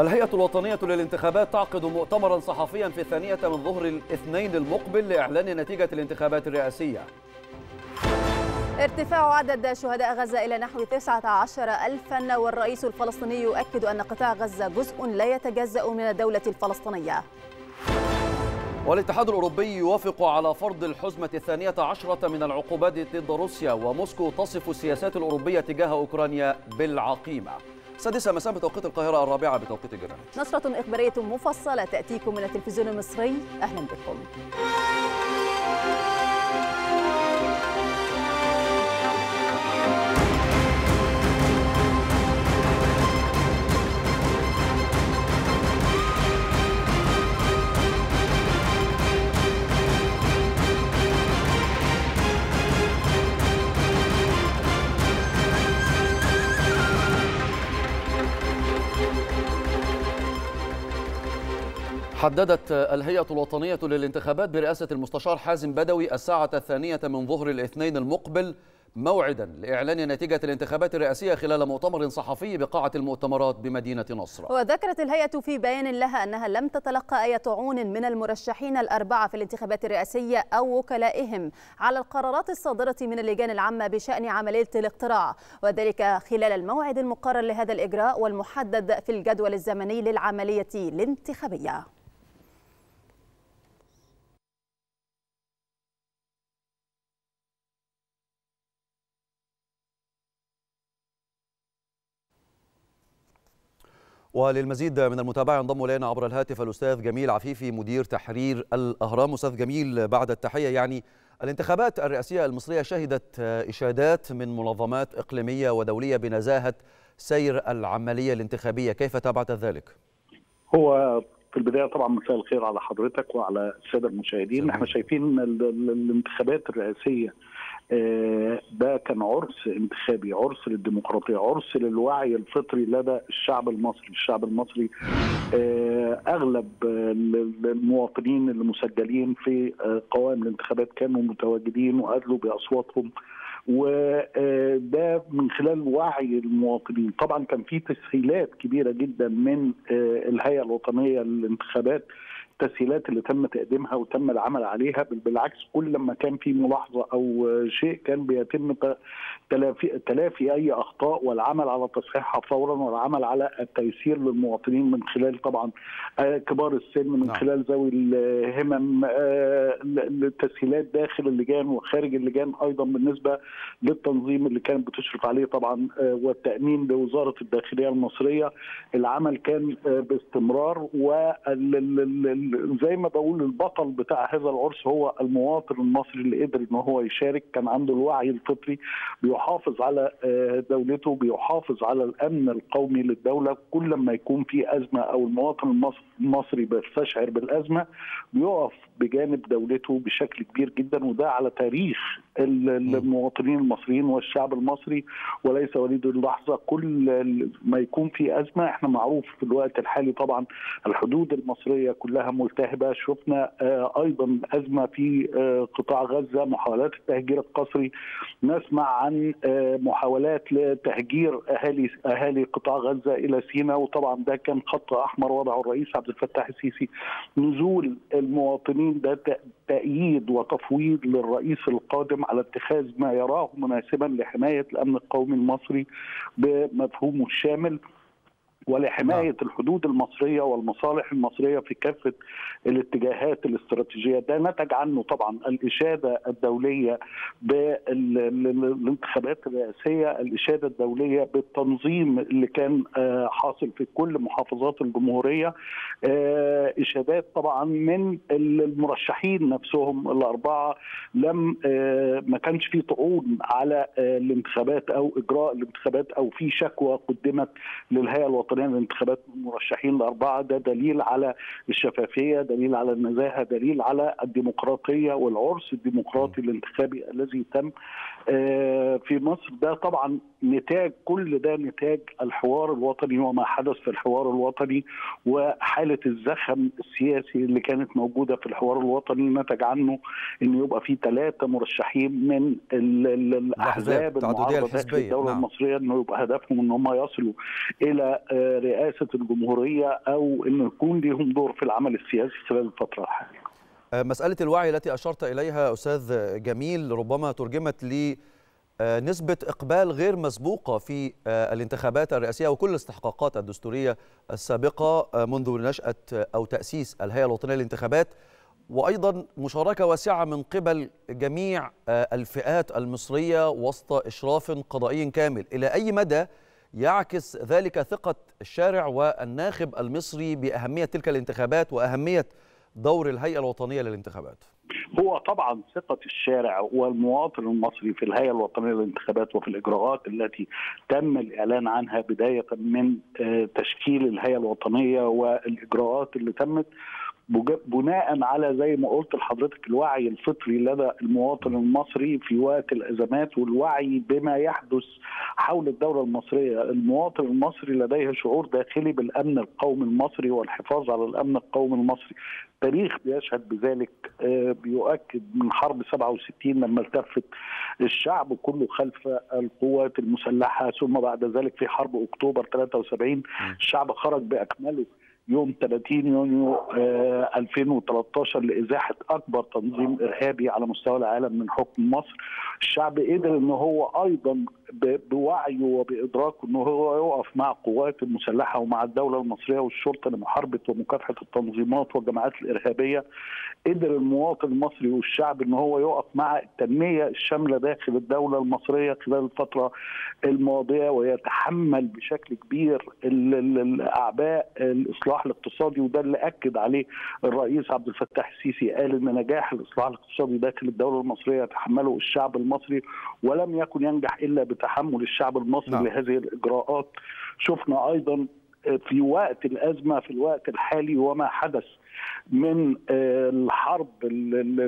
الهيئة الوطنية للانتخابات تعقد مؤتمرا صحفيا في الثانية من ظهر الاثنين المقبل لإعلان نتيجة الانتخابات الرئاسية ارتفاع عدد شهداء غزة إلى نحو 19 ألفا والرئيس الفلسطيني يؤكد أن قطاع غزة جزء لا يتجزأ من الدولة الفلسطينية والاتحاد الأوروبي يوافق على فرض الحزمة الثانية عشرة من العقوبات ضد روسيا وموسكو تصف السياسات الأوروبية تجاه أوكرانيا بالعقيمة السادسة مساء بتوقيت القاهرة الرابعة بتوقيت الجنوب نشرة إخبارية مفصلة تأتيكم من التلفزيون المصري أهلا بكم حددت الهيئة الوطنية للانتخابات برئاسة المستشار حازم بدوي الساعة الثانية من ظهر الاثنين المقبل موعدا لإعلان نتيجة الانتخابات الرئاسية خلال مؤتمر صحفي بقاعة المؤتمرات بمدينة نصر وذكرت الهيئة في بيان لها أنها لم تتلقى أي طعون من المرشحين الأربعة في الانتخابات الرئاسية أو وكلائهم على القرارات الصادرة من اللجان العامة بشأن عملية الاقتراع وذلك خلال الموعد المقرر لهذا الإجراء والمحدد في الجدول الزمني للعملية الانتخابية وللمزيد من المتابعة ينضم إلينا عبر الهاتف الأستاذ جميل عفيفي مدير تحرير الأهرام أستاذ جميل بعد التحية يعني الانتخابات الرئاسية المصرية شهدت إشادات من منظمات إقليمية ودولية بنزاهة سير العملية الانتخابية كيف تابعت ذلك؟ هو في البدايه طبعا مساء الخير على حضرتك وعلى الساده المشاهدين احنا شايفين الانتخابات الرئاسيه ده كان عرس انتخابي عرس للديمقراطية عرس للوعي الفطري لدى الشعب المصري الشعب المصري آه، أغلب آه، المواطنين المسجلين في آه، قوائم الانتخابات كانوا متواجدين وأدلوا بأصواتهم وده من خلال وعي المواطنين طبعا كان في تسهيلات كبيره جدا من الهيئه الوطنيه للانتخابات التسهيلات اللي تم تقديمها وتم العمل عليها بل بالعكس كل لما كان في ملاحظه او شيء كان بيتم تلافي, تلافي اي اخطاء والعمل على تصحيحها فورا والعمل على التيسير للمواطنين من خلال طبعا آه، كبار السن من نعم. خلال ذوي الهمم التسهيلات آه، داخل اللجان وخارج اللجان ايضا بالنسبه للتنظيم اللي كانت بتشرف عليه طبعا آه، والتامين لوزاره الداخليه المصريه العمل كان باستمرار وال زي ما بقول البطل بتاع هذا العرس هو المواطن المصري اللي قدر ان هو يشارك كان عنده الوعي الفطري بيحافظ على آه، دولته بيحافظ على الامن القومي للدوله كل ما يكون في ازمه او المواطن المصري بيستشعر بالازمه بيقف بجانب دولته بشكل كبير جدا وده على تاريخ المواطنين المصريين والشعب المصري وليس وليد اللحظه كل ما يكون في ازمه احنا معروف في الوقت الحالي طبعا الحدود المصريه كلها ملتهبه، شفنا آه، ايضا ازمه في آه، قطاع غزه، محاولات التهجير القسري، نسمع عن آه، محاولات لتهجير اهالي اهالي قطاع غزه الى سيناء وطبعا ده كان خط احمر وضعه الرئيس عبد الفتاح السيسي، نزول المواطنين ده تأييد وتفويض للرئيس القادم على اتخاذ ما يراه مناسبا لحماية الأمن القومي المصري بمفهومه الشامل ولحماية نعم. الحدود المصرية والمصالح المصرية في كافة الاتجاهات الاستراتيجية ده نتج عنه طبعا الإشادة الدولية بالانتخابات الرئاسية الإشادة الدولية بالتنظيم اللي كان آه، حاصل في كل محافظات الجمهورية آه، إشادات طبعا من المرشحين نفسهم الأربعة لم آه، ما كانش في طعون على الانتخابات أو إجراء الانتخابات أو في شكوى قدمت للهيئة الوطنية حاليا الانتخابات مرشحين لاربعه ده دليل على الشفافيه، دليل على النزاهه، دليل على الديمقراطيه والعرس الديمقراطي الانتخابي الذي تم آه، في مصر ده طبعا نتاج كل ده نتاج الحوار الوطني وما حدث في الحوار الوطني وحاله الزخم السياسي اللي كانت موجوده في الحوار الوطني نتج عنه ان يبقى في ثلاثه مرشحين من الاحزاب المعارضه الحزبيه الدوله نعم. المصريه انه يبقى هدفهم ان هم يصلوا الى آه، رئاسه الجمهوريه او ان يكون ليهم دور في العمل السياسي خلال الفتره الحاليه. آه، مساله الوعي التي اشرت اليها استاذ جميل ربما ترجمت ل آه، نسبة إقبال غير مسبوقة في آه، الانتخابات الرئاسية وكل الاستحقاقات الدستورية السابقة منذ نشأة أو تأسيس الهيئة الوطنية للانتخابات وأيضا مشاركة واسعة من قبل جميع الفئات المصرية وسط إشراف قضائي كامل إلى أي مدى يعكس ذلك ثقة الشارع والناخب المصري بأهمية تلك الانتخابات وأهمية دور الهيئة الوطنية للانتخابات هو طبعا ثقة الشارع والمواطن المصري في الهيئة الوطنية للانتخابات وفي الإجراءات التي تم الإعلان عنها بداية من آه، تشكيل الهيئة الوطنية والإجراءات اللي تمت بناء على زي ما قلت لحضرتك الوعي الفطري لدى المواطن المصري في وقت الازمات والوعي بما يحدث حول الدوله المصريه، المواطن المصري لديه شعور داخلي بالامن القومي المصري والحفاظ على الامن القومي المصري. التاريخ بيشهد بذلك آه، بيؤكد من حرب 67 لما التفت الشعب كله خلف القوات المسلحه ثم بعد ذلك في حرب اكتوبر 73 الشعب خرج باكمله يوم 30 يونيو 2013 آه، لازاحه اكبر تنظيم ارهابي على مستوى العالم من حكم مصر الشعب قدر ان هو ايضا بوعيه وبادراكه ان هو يقف مع القوات المسلحه ومع الدوله المصريه والشرطه لمحاربه ومكافحه التنظيمات والجماعات الارهابيه قدر المواطن المصري والشعب ان هو يقف مع التنميه الشامله داخل الدوله المصريه خلال الفتره الماضيه ويتحمل بشكل كبير الاعباء الاصلاح الاصلاح الاقتصادي وده اللي اكد عليه الرئيس عبد الفتاح السيسي قال ان نجاح الاصلاح الاقتصادي داخل الدوله المصريه يتحمله الشعب المصري ولم يكن ينجح الا بتحمل الشعب المصري نعم. لهذه الاجراءات شفنا ايضا في وقت الازمه في الوقت الحالي وما حدث من آه، الحرب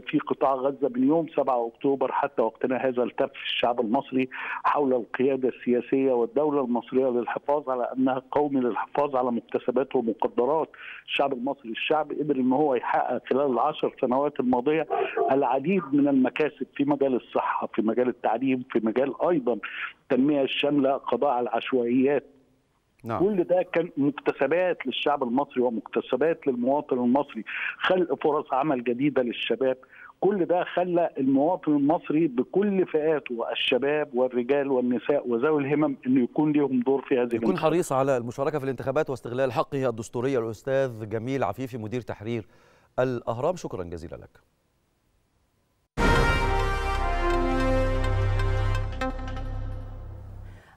في قطاع غزه من يوم 7 اكتوبر حتى وقتنا هذا التف الشعب المصري حول القياده السياسيه والدوله المصريه للحفاظ على امنها القومي للحفاظ على مكتسبات ومقدرات الشعب المصري، الشعب قدر ان هو يحقق خلال العشر سنوات الماضيه العديد من المكاسب في مجال الصحه، في مجال التعليم، في مجال ايضا التنميه الشامله، قضاء على العشوائيات، نعم. كل ده كان مكتسبات للشعب المصري ومكتسبات للمواطن المصري خلق فرص عمل جديدة للشباب كل ده خلى المواطن المصري بكل فئاته الشباب والرجال والنساء وذوي الهمم انه يكون لهم دور في هذه يكون حريص على المشاركه في الانتخابات واستغلال حقه الدستوريه الاستاذ جميل عفيفي مدير تحرير الاهرام شكرا جزيلا لك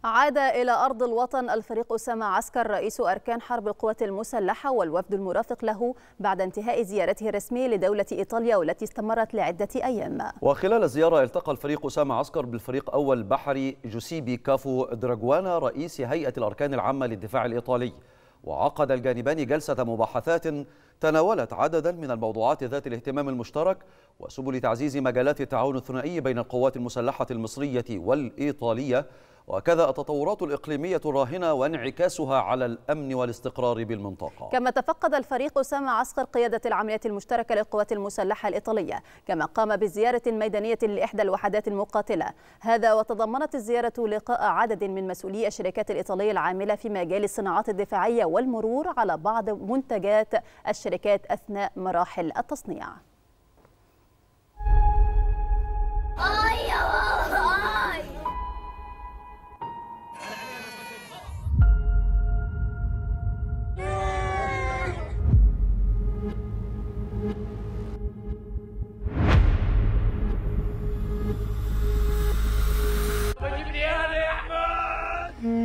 عاد إلى أرض الوطن الفريق أسامة عسكر رئيس أركان حرب القوات المسلحة والوفد المرافق له بعد انتهاء زيارته الرسمية لدولة إيطاليا والتي استمرت لعدة أيام وخلال الزيارة التقى الفريق أسامة عسكر بالفريق أول بحري جوسيبي كافو دراجوانا رئيس هيئة الأركان العامة للدفاع الإيطالي وعقد الجانبان جلسة مباحثات تناولت عددا من الموضوعات ذات الاهتمام المشترك وسبل تعزيز مجالات التعاون الثنائي بين القوات المسلحة المصرية والإيطالية وكذا التطورات الإقليمية الراهنة وانعكاسها على الأمن والاستقرار بالمنطقة كما تفقد الفريق أسامة عسكر قيادة العمليات المشتركة للقوات المسلحة الإيطالية كما قام بزيارة ميدانية لإحدى الوحدات المقاتلة هذا وتضمنت الزيارة لقاء عدد من مسؤولي الشركات الإيطالية العاملة في مجال الصناعات الدفاعية والمرور على بعض منتجات الشركات أثناء مراحل التصنيع. آه، وإلى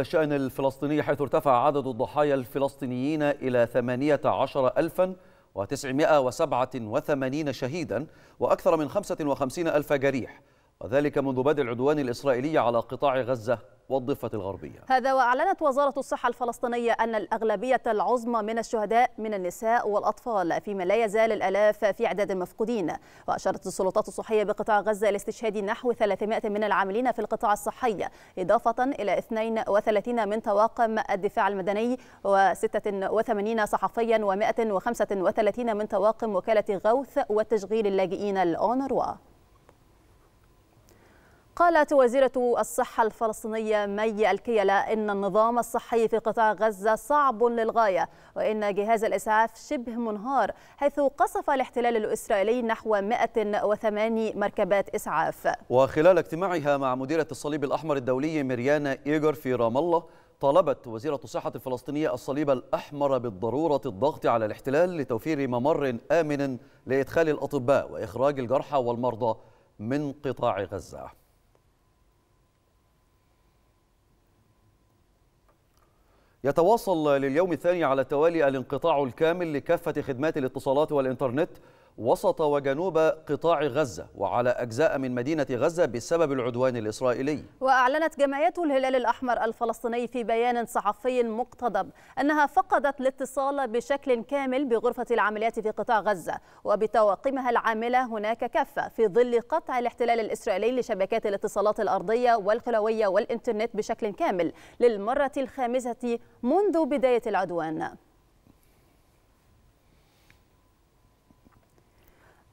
الشأن الفلسطيني حيث ارتفع عدد الضحايا الفلسطينيين إلى 18 ألفاً وتسعمائة وسبعة وثمانين شهيدا وأكثر من خمسة وخمسين ألف جريح وذلك منذ بدء العدوان الإسرائيلي على قطاع غزة والضفة الغربية هذا وأعلنت وزارة الصحة الفلسطينية أن الأغلبية العظمى من الشهداء من النساء والأطفال فيما لا يزال الألاف في أعداد المفقودين وأشارت السلطات الصحية بقطاع غزة لاستشهاد نحو 300 من العاملين في القطاع الصحي إضافة إلى 32 من طواقم الدفاع المدني و86 صحفيا و135 من طواقم وكالة غوث وتشغيل اللاجئين الأونروا قالت وزيرة الصحة الفلسطينية مي الكيلة إن النظام الصحي في قطاع غزة صعب للغاية وإن جهاز الإسعاف شبه منهار حيث قصف الاحتلال الإسرائيلي نحو 108 مركبات إسعاف وخلال اجتماعها مع مديرة الصليب الأحمر الدولي مريانا إيجر في رام الله طالبت وزيرة الصحة الفلسطينية الصليب الأحمر بالضرورة الضغط على الاحتلال لتوفير ممر آمن لإدخال الأطباء وإخراج الجرحى والمرضى من قطاع غزة يتواصل لليوم الثاني على التوالي الانقطاع الكامل لكافة خدمات الاتصالات والإنترنت وسط وجنوب قطاع غزة وعلى أجزاء من مدينة غزة بسبب العدوان الإسرائيلي وأعلنت جمعية الهلال الأحمر الفلسطيني في بيان صحفي مقتضب أنها فقدت الاتصال بشكل كامل بغرفة العمليات في قطاع غزة وبطواقمها العاملة هناك كافة في ظل قطع الاحتلال الإسرائيلي لشبكات الاتصالات الأرضية والخلوية والإنترنت بشكل كامل للمرة الخامسة منذ بداية العدوان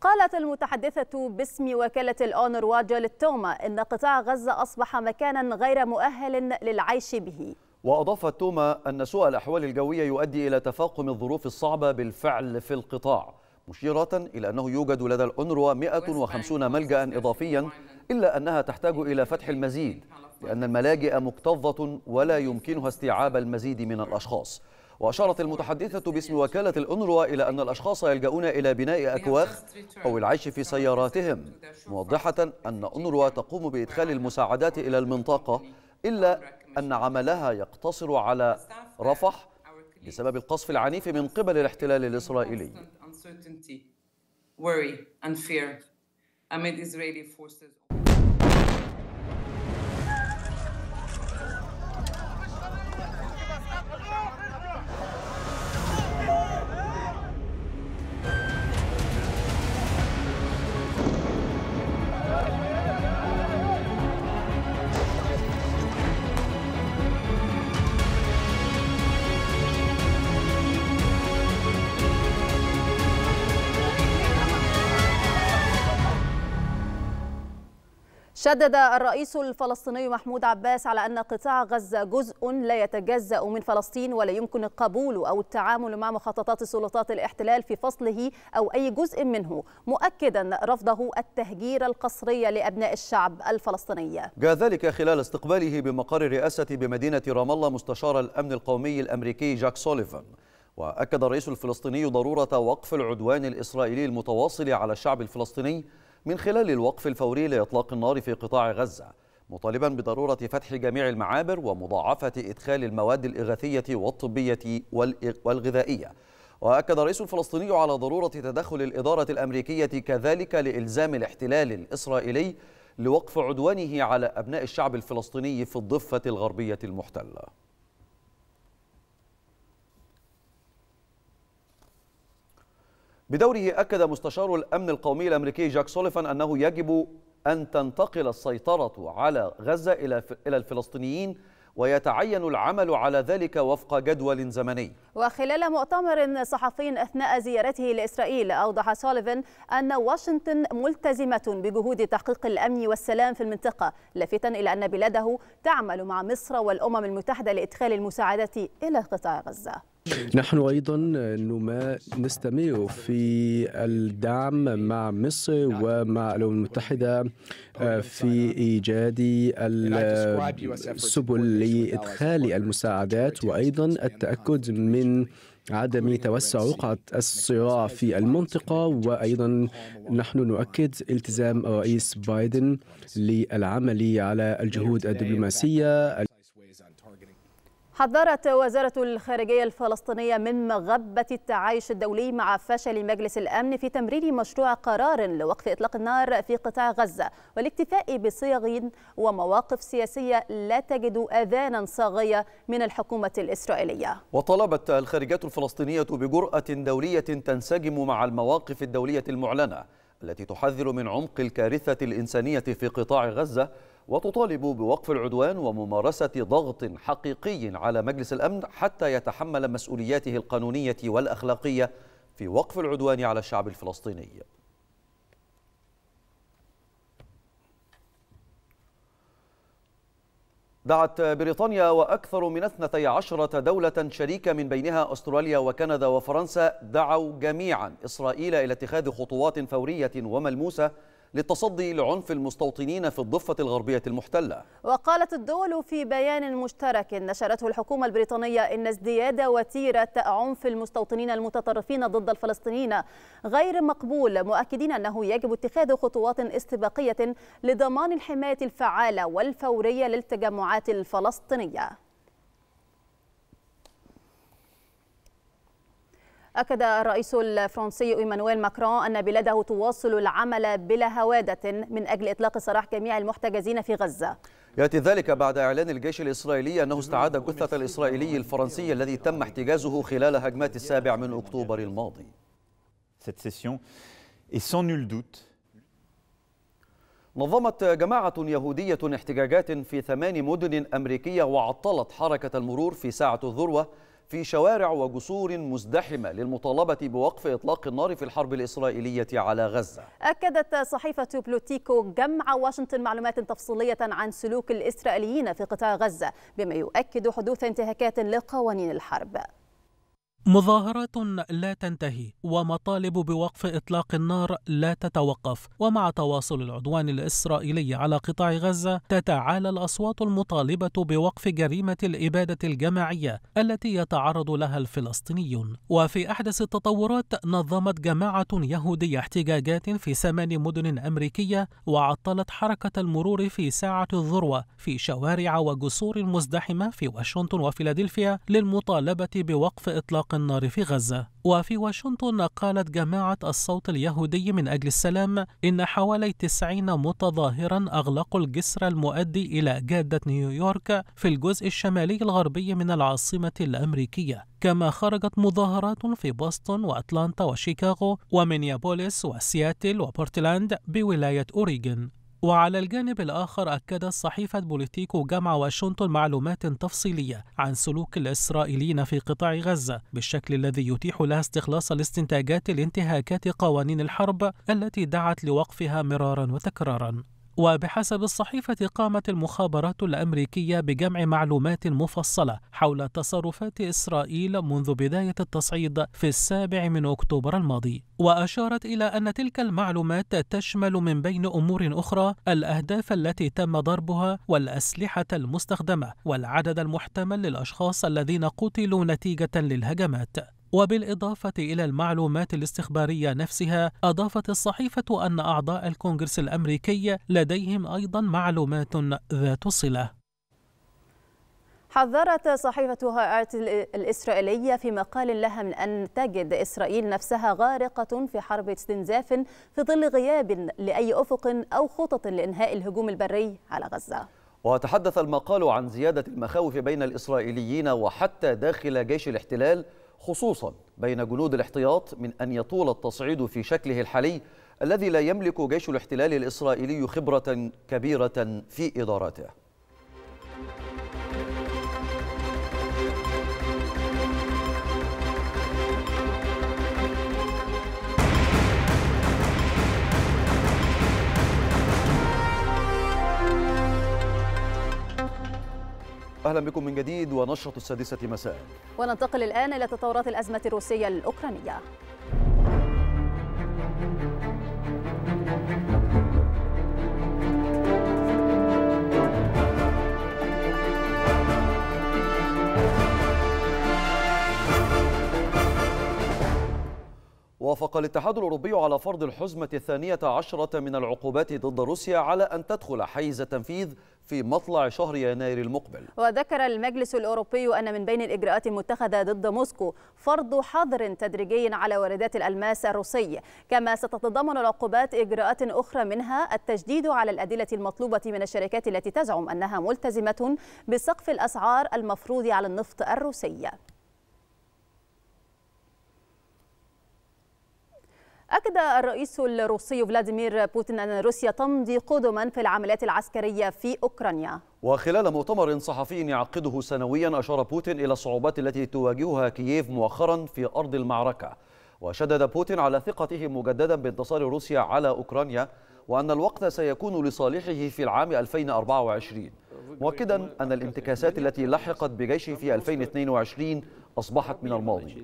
قالت المتحدثة باسم وكالة الأونر واجل للتومة إن قطاع غزة أصبح مكانا غير مؤهل للعيش به وأضافت توما أن سوء الأحوال الجوية يؤدي إلى تفاقم الظروف الصعبة بالفعل في القطاع مشيرة إلى أنه يوجد لدى الأونروا 150 ملجأ إضافيا إلا أنها تحتاج إلى فتح المزيد لأن الملاجئ مكتظة ولا يمكنها استيعاب المزيد من الأشخاص وأشارت المتحدثة باسم وكالة الأنروا إلى أن الأشخاص يلجؤون إلى بناء أكواخ أو العيش في سياراتهم موضحة أن أنروا تقوم بإدخال المساعدات إلى المنطقة إلا أن عملها يقتصر على رفح بسبب القصف العنيف من قبل الاحتلال الإسرائيلي worry and fear amid Israeli forces. شدد الرئيس الفلسطيني محمود عباس على أن قطاع غزة جزء لا يتجزأ من فلسطين ولا يمكن القبول أو التعامل مع مخططات سلطات الاحتلال في فصله أو أي جزء منه مؤكدا رفضه التهجير القسري لأبناء الشعب الفلسطيني جاء ذلك خلال استقباله بمقر الرئاسة بمدينة رام الله مستشار الأمن القومي الأمريكي جاك سوليفان وأكد الرئيس الفلسطيني ضرورة وقف العدوان الإسرائيلي المتواصل على الشعب الفلسطيني من خلال الوقف الفوري لإطلاق النار في قطاع غزة مطالبا بضرورة فتح جميع المعابر ومضاعفة إدخال المواد الإغاثية والطبية والغذائية وأكد الرئيس الفلسطيني على ضرورة تدخل الإدارة الأمريكية كذلك لإلزام الاحتلال الإسرائيلي لوقف عدوانه على أبناء الشعب الفلسطيني في الضفة الغربية المحتلة بدوره أكد مستشار الأمن القومي الأمريكي جاك سوليفان أنه يجب أن تنتقل السيطرة على غزة إلى الفلسطينيين ويتعين العمل على ذلك وفق جدول زمني وخلال مؤتمر صحفي أثناء زيارته لإسرائيل أوضح سوليفان أن واشنطن ملتزمة بجهود تحقيق الأمن والسلام في المنطقة لافتا إلى أن بلاده تعمل مع مصر والأمم المتحدة لإدخال المساعدة إلى قطاع غزة نحن أيضا نما نستمع في الدعم مع مصر ومع الأمم المتحدة آه، في إيجاد السبل لإدخال المساعدات وأيضا التأكد من عدم توسع رقعة الصراع في المنطقة وأيضا نحن نؤكد التزام الرئيس بايدن للعمل على الجهود الدبلوماسية حذرت وزارة الخارجية الفلسطينية من مغبة التعايش الدولي مع فشل مجلس الأمن في تمرير مشروع قرار لوقف إطلاق النار في قطاع غزة والاكتفاء بصيغ ومواقف سياسية لا تجد أذانا صاغية من الحكومة الإسرائيلية وطلبت الخارجية الفلسطينية بجرأة دولية تنسجم مع المواقف الدولية المعلنة التي تحذر من عمق الكارثة الإنسانية في قطاع غزة وتطالب بوقف العدوان وممارسة ضغط حقيقي على مجلس الأمن حتى يتحمل مسؤولياته القانونية والأخلاقية في وقف العدوان على الشعب الفلسطيني دعت بريطانيا وأكثر من 12 دولة شريكة من بينها أستراليا وكندا وفرنسا دعوا جميعا إسرائيل إلى اتخاذ خطوات فورية وملموسة للتصدي لعنف المستوطنين في الضفة الغربية المحتلة وقالت الدول في بيان مشترك نشرته الحكومة البريطانية أن ازدياد وتيرة عنف المستوطنين المتطرفين ضد الفلسطينيين غير مقبول مؤكدين أنه يجب اتخاذ خطوات استباقية لضمان الحماية الفعالة والفورية للتجمعات الفلسطينية أكد الرئيس الفرنسي إيمانويل ماكرون أن بلاده تواصل العمل بلا هوادة من أجل إطلاق سراح جميع المحتجزين في غزة يأتي ذلك بعد إعلان الجيش الإسرائيلي أنه استعاد جثة الإسرائيلي الفرنسي الذي تم احتجازه خلال هجمات السابع من أكتوبر الماضي نظمت جماعة يهودية احتجاجات في ثمان مدن أمريكية وعطلت حركة المرور في ساعة الذروة في شوارع وجسور مزدحمة للمطالبة بوقف إطلاق النار في الحرب الإسرائيلية على غزة أكدت صحيفة بلوتيكو جمع واشنطن معلومات تفصيلية عن سلوك الإسرائيليين في قطاع غزة بما يؤكد حدوث انتهاكات لقوانين الحرب مظاهرات لا تنتهي ومطالب بوقف اطلاق النار لا تتوقف ومع تواصل العدوان الاسرائيلي على قطاع غزه تتعالى الاصوات المطالبه بوقف جريمه الاباده الجماعيه التي يتعرض لها الفلسطينيون وفي احدث التطورات نظمت جماعه يهوديه احتجاجات في ثمان مدن امريكيه وعطلت حركه المرور في ساعه الذروه في شوارع وجسور مزدحمه في واشنطن وفيلادلفيا للمطالبه بوقف اطلاق إطلاق النار في غزة وفي واشنطن قالت جماعة الصوت اليهودي من أجل السلام إن حوالي 90 متظاهرا أغلقوا الجسر المؤدي إلى جادة نيويورك في الجزء الشمالي الغربي من العاصمة الأمريكية كما خرجت مظاهرات في بوسطن وأتلانتا وشيكاغو ومينيابوليس وسياتل وبورتلاند بولاية أوريغون وعلى الجانب الآخر أكدت صحيفة بوليتيكو جمع واشنطن معلومات تفصيلية عن سلوك الإسرائيليين في قطاع غزة بالشكل الذي يتيح لها استخلاص الاستنتاجات لانتهاكات قوانين الحرب التي دعت لوقفها مرارا وتكرارا وبحسب الصحيفة قامت المخابرات الأمريكية بجمع معلومات مفصلة حول تصرفات إسرائيل منذ بداية التصعيد في السابع من أكتوبر الماضي وأشارت إلى أن تلك المعلومات تشمل من بين أمور أخرى الأهداف التي تم ضربها والأسلحة المستخدمة والعدد المحتمل للأشخاص الذين قتلوا نتيجة للهجمات وبالإضافة إلى المعلومات الاستخبارية نفسها أضافت الصحيفة أن أعضاء الكونغرس الأمريكي لديهم أيضا معلومات ذات صلة حذرت صحيفة هارت الإسرائيلية في مقال لها من أن تجد إسرائيل نفسها غارقة في حرب استنزاف في ظل غياب لأي أفق أو خطط لإنهاء الهجوم البري على غزة وتحدث المقال عن زيادة المخاوف بين الإسرائيليين وحتى داخل جيش الاحتلال خصوصا بين جنود الاحتياط من أن يطول التصعيد في شكله الحالي الذي لا يملك جيش الاحتلال الإسرائيلي خبرة كبيرة في إدارته أهلا بكم من جديد ونشرة السادسة مساء وننتقل الآن إلى تطورات الأزمة الروسية الأوكرانية وافق الاتحاد الأوروبي على فرض الحزمة الثانية عشرة من العقوبات ضد روسيا على أن تدخل حيز التنفيذ في مطلع شهر يناير المقبل وذكر المجلس الأوروبي أن من بين الإجراءات المتخذة ضد موسكو فرض حظر تدريجي على واردات الألماس الروسي كما ستتضمن العقوبات إجراءات أخرى منها التجديد على الأدلة المطلوبة من الشركات التي تزعم أنها ملتزمة بسقف الأسعار المفروض على النفط الروسي أكد الرئيس الروسي فلاديمير بوتين أن روسيا تمضي قدما في العمليات العسكرية في أوكرانيا وخلال مؤتمر صحفي يعقده سنويا أشار بوتين إلى الصعوبات التي تواجهها كييف مؤخرا في أرض المعركة وشدد بوتين على ثقته مجددا بانتصار روسيا على أوكرانيا وأن الوقت سيكون لصالحه في العام 2024 مؤكدا أن الانتكاسات التي لحقت بجيشه في 2022 أصبحت من الماضي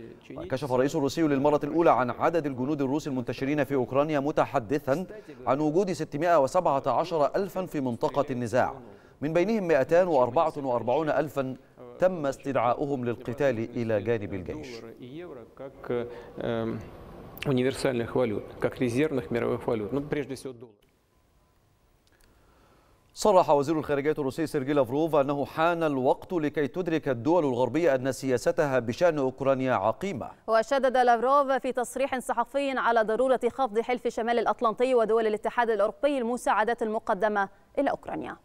كشف الرئيس الروسي للمرة الأولى عن عدد الجنود الروس المنتشرين في أوكرانيا متحدثا عن وجود 617 ألفا في منطقة النزاع من بينهم 244 ألفا تم استدعاؤهم للقتال إلى جانب الجيش универсальных валют, как резервных мировых валют, ну, прежде всего доллар. صرح وزير الخارجية الروسي سيرجي لافروف أنه حان الوقت لكي تدرك الدول الغربية أن سياستها بشأن أوكرانيا عقيمة وشدد لافروف في تصريح صحفي على ضرورة خفض حلف شمال الأطلنطي ودول الاتحاد الأوروبي المساعدات المقدمة إلى أوكرانيا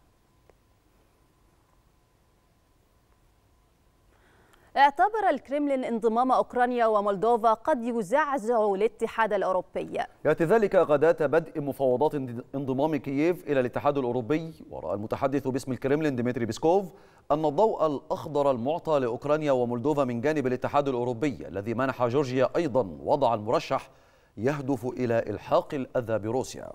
اعتبر الكرملين انضمام أوكرانيا ومولدوفا قد يزعزع الاتحاد الأوروبي يأتي ذلك غداة بدء مفاوضات انضمام كييف إلى الاتحاد الأوروبي ورأى المتحدث باسم الكرملين ديمتري بيسكوف أن الضوء الأخضر المعطى لأوكرانيا ومولدوفا من جانب الاتحاد الأوروبي الذي منح جورجيا أيضا وضع المرشح يهدف إلى إلحاق الأذى بروسيا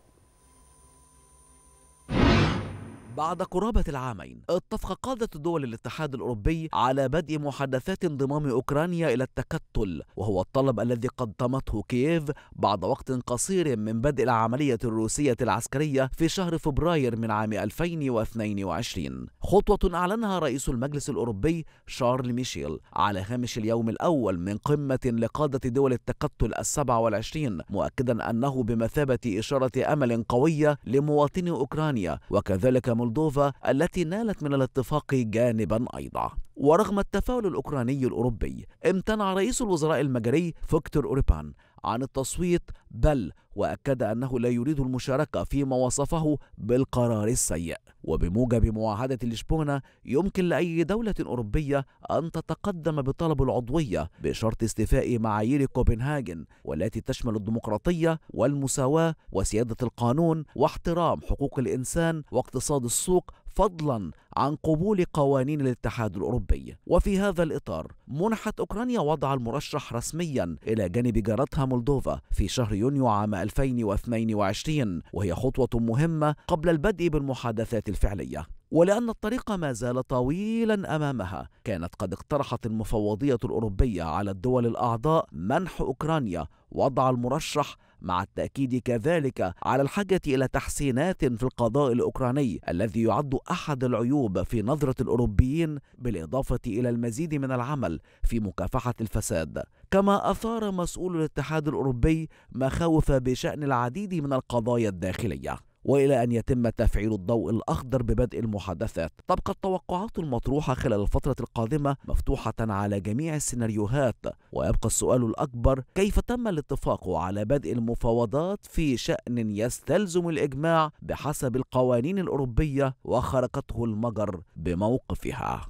بعد قرابة العامين اتفق قادة دول الاتحاد الأوروبي على بدء محادثات انضمام أوكرانيا إلى التكتل وهو الطلب الذي قدمته كييف بعد وقت قصير من بدء العملية الروسية العسكرية في شهر فبراير من عام 2022 خطوة أعلنها رئيس المجلس الأوروبي شارل ميشيل على هامش اليوم الأول من قمة لقادة دول التكتل السبع والعشرين مؤكدا أنه بمثابة إشارة أمل قوية لمواطني أوكرانيا وكذلك مولدوفا التي نالت من الاتفاق جانبا أيضا ورغم التفاؤل الأوكراني الأوروبي امتنع رئيس الوزراء المجري فيكتور اوريبان عن التصويت بل واكد انه لا يريد المشاركه فيما وصفه بالقرار السيء وبموجب معاهده لشبونه يمكن لاي دوله اوروبيه ان تتقدم بطلب العضويه بشرط استيفاء معايير كوبنهاجن والتي تشمل الديمقراطيه والمساواه وسياده القانون واحترام حقوق الانسان واقتصاد السوق فضلا عن قبول قوانين الاتحاد الاوروبي وفي هذا الاطار منحت اوكرانيا وضع المرشح رسميا الى جانب جارتها مولدوفا في شهر يونيو عام 2022 وهي خطوه مهمه قبل البدء بالمحادثات الفعليه ولأن الطريق ما زال طويلا أمامها كانت قد اقترحت المفوضية الأوروبية على الدول الأعضاء منح أوكرانيا وضع المرشح مع التأكيد كذلك على الحاجة إلى تحسينات في القضاء الأوكراني الذي يعد أحد العيوب في نظرة الأوروبيين بالإضافة إلى المزيد من العمل في مكافحة الفساد كما أثار مسؤول الاتحاد الأوروبي مخاوف بشأن العديد من القضايا الداخلية والى ان يتم تفعيل الضوء الاخضر ببدء المحادثات تبقى التوقعات المطروحه خلال الفتره القادمه مفتوحه على جميع السيناريوهات ويبقى السؤال الاكبر كيف تم الاتفاق على بدء المفاوضات في شان يستلزم الاجماع بحسب القوانين الاوروبيه وخرقته المجر بموقفها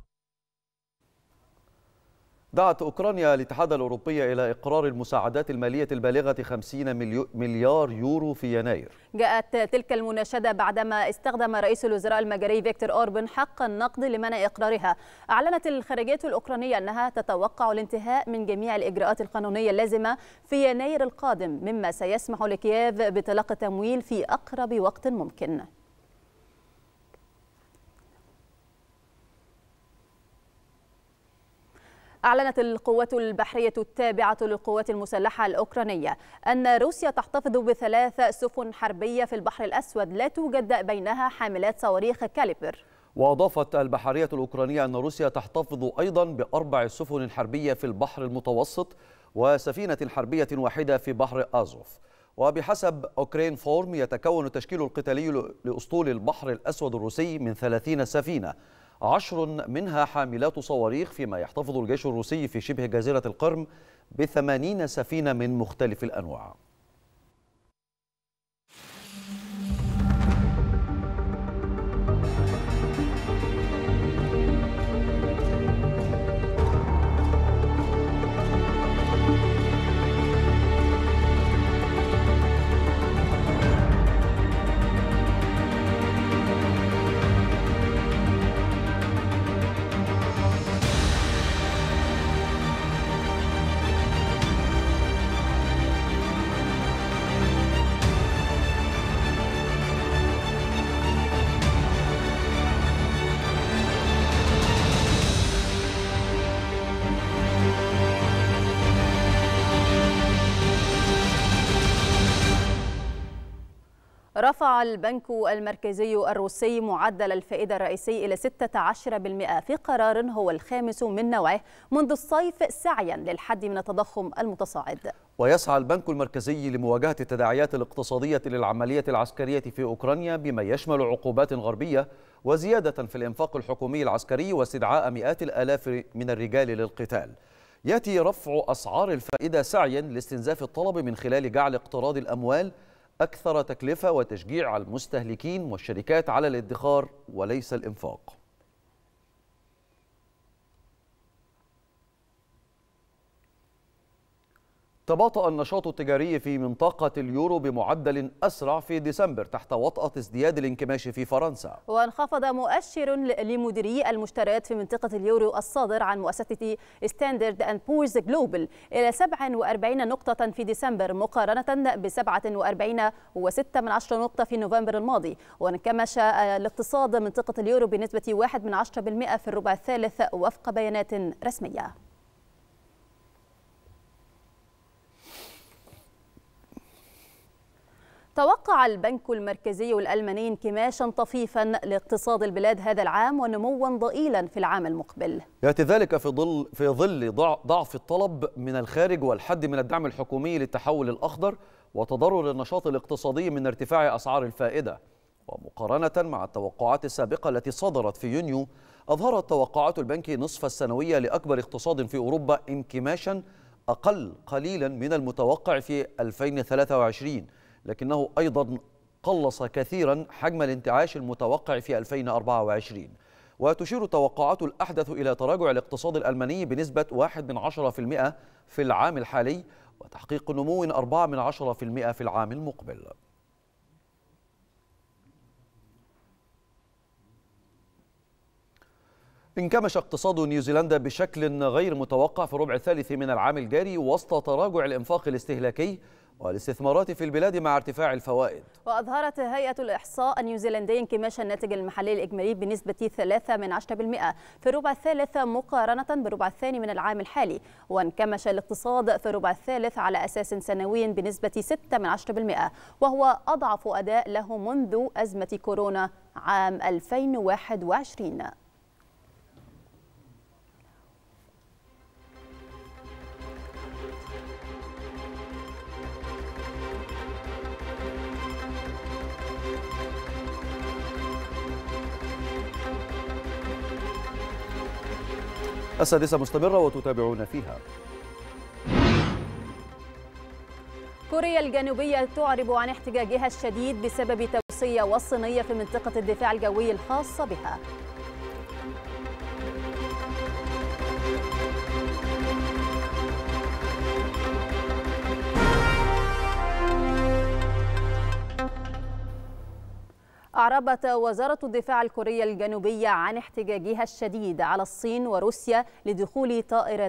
دعت أوكرانيا الاتحاد الأوروبي إلى إقرار المساعدات المالية البالغة 50 مليار يورو في يناير جاءت تلك المناشدة بعدما استخدم رئيس الوزراء المجري فيكتور أوربن حق النقد لمنع إقرارها أعلنت الخارجية الأوكرانية أنها تتوقع الانتهاء من جميع الإجراءات القانونية اللازمة في يناير القادم مما سيسمح لكييف بتلقي تمويل في أقرب وقت ممكن أعلنت القوات البحرية التابعة للقوات المسلحة الأوكرانية أن روسيا تحتفظ بثلاث سفن حربية في البحر الأسود لا توجد بينها حاملات صواريخ كاليبر وأضافت البحرية الأوكرانية أن روسيا تحتفظ أيضا بأربع سفن حربية في البحر المتوسط وسفينة حربية واحدة في بحر آزوف وبحسب أوكرين فورم يتكون التشكيل القتالي لأسطول البحر الأسود الروسي من 30 سفينة عشر منها حاملات صواريخ فيما يحتفظ الجيش الروسي في شبه جزيرة القرم بثمانين سفينة من مختلف الأنواع رفع البنك المركزي الروسي معدل الفائدة الرئيسي إلى 16% في قرار هو الخامس من نوعه منذ الصيف سعيا للحد من التضخم المتصاعد ويسعى البنك المركزي لمواجهة التداعيات الاقتصادية للعملية العسكرية في أوكرانيا بما يشمل عقوبات غربية وزيادة في الإنفاق الحكومي العسكري واستدعاء مئات الآلاف من الرجال للقتال ياتي رفع اسعار الفائده سعيا لاستنزاف الطلب من خلال جعل اقتراض الاموال أكثر تكلفة وتشجيع المستهلكين والشركات على الادخار وليس الإنفاق تباطأ النشاط التجاري في منطقة اليورو بمعدل أسرع في ديسمبر تحت وطأة ازدياد الانكماش في فرنسا وانخفض مؤشر لمديري المشتريات في منطقة اليورو الصادر عن مؤسسة ستاندرد أند بورز جلوبل إلى 47 نقطة في ديسمبر مقارنة ب 47 و6 من عشر نقطة في نوفمبر الماضي وانكمش آه، الاقتصاد منطقة اليورو بنسبة 1 من في الربع الثالث وفق بيانات رسمية توقع البنك المركزي الألماني انكماشا طفيفا لاقتصاد البلاد هذا العام ونموا ضئيلا في العام المقبل يأتي ذلك في ظل, في ظل ضعف الطلب من الخارج والحد من الدعم الحكومي للتحول الأخضر وتضرر النشاط الاقتصادي من ارتفاع أسعار الفائدة ومقارنة مع التوقعات السابقة التي صدرت في يونيو أظهرت توقعات البنك نصف السنوية لأكبر اقتصاد في أوروبا انكماشا أقل قليلا من المتوقع في 2023 لكنه أيضا قلص كثيرا حجم الانتعاش المتوقع في 2024 وتشير توقعات الأحدث إلى تراجع الاقتصاد الألماني بنسبة 1 في العام الحالي وتحقيق نمو 4 في العام المقبل انكمش اقتصاد نيوزيلندا بشكل غير متوقع في الربع الثالث من العام الجاري وسط تراجع الانفاق الاستهلاكي والاستثمارات في البلاد مع ارتفاع الفوائد وأظهرت هيئة الإحصاء النيوزيلندية انكماش الناتج المحلي الإجمالي بنسبة 3 من في الربع الثالث مقارنة بالربع الثاني من العام الحالي وانكمش الاقتصاد في الربع الثالث على أساس سنوي بنسبة 6 من وهو أضعف أداء له منذ أزمة كورونا عام 2021 السادسة مستمرة وتتابعون فيها كوريا الجنوبية تعرب عن احتجاجها الشديد بسبب توصية والصينية في منطقة الدفاع الجوي الخاصة بها أعربت وزارة الدفاع الكورية الجنوبية عن احتجاجها الشديد على الصين وروسيا لدخول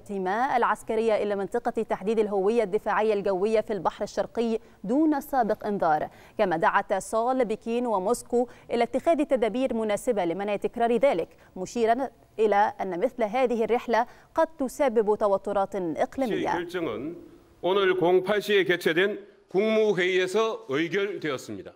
ما العسكرية إلى منطقة تحديد الهوية الدفاعية الجوية في البحر الشرقي دون سابق إنذار كما دعت سول بكين وموسكو إلى اتخاذ تدابير مناسبة لمنع تكرار ذلك مشيرا إلى أن مثل هذه الرحلة قد تسبب توترات إقليمية 오늘 08시에 개최된 국무회의에서 의결되었습니다.